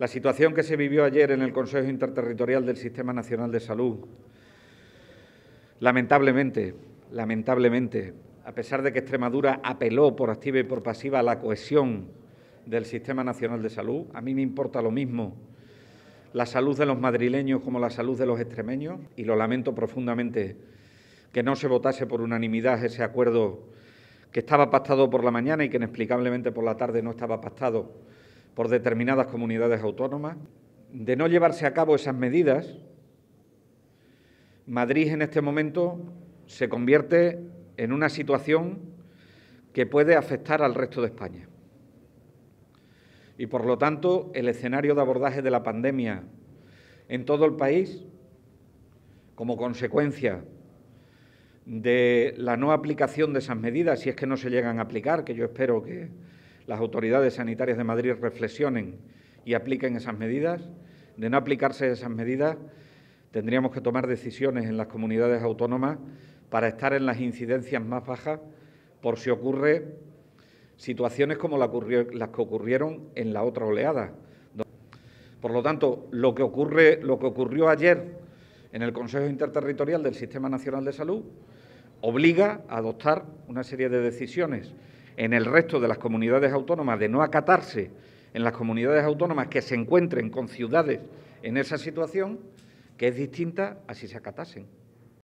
La situación que se vivió ayer en el Consejo Interterritorial del Sistema Nacional de Salud, lamentablemente, lamentablemente, a pesar de que Extremadura apeló por activa y por pasiva a la cohesión del Sistema Nacional de Salud, a mí me importa lo mismo la salud de los madrileños como la salud de los extremeños y lo lamento profundamente que no se votase por unanimidad ese acuerdo que estaba pactado por la mañana y que inexplicablemente por la tarde no estaba pactado por determinadas comunidades autónomas. De no llevarse a cabo esas medidas, Madrid en este momento se convierte en una situación que puede afectar al resto de España. Y por lo tanto, el escenario de abordaje de la pandemia en todo el país, como consecuencia de la no aplicación de esas medidas, si es que no se llegan a aplicar, que yo espero que, las autoridades sanitarias de Madrid reflexionen y apliquen esas medidas. De no aplicarse esas medidas, tendríamos que tomar decisiones en las comunidades autónomas para estar en las incidencias más bajas por si ocurre situaciones como las que ocurrieron en la otra oleada. Por lo tanto, lo que, ocurre, lo que ocurrió ayer en el Consejo Interterritorial del Sistema Nacional de Salud obliga a adoptar una serie de decisiones en el resto de las comunidades autónomas de no acatarse en las comunidades autónomas que se encuentren con ciudades en esa situación, que es distinta a si se acatasen.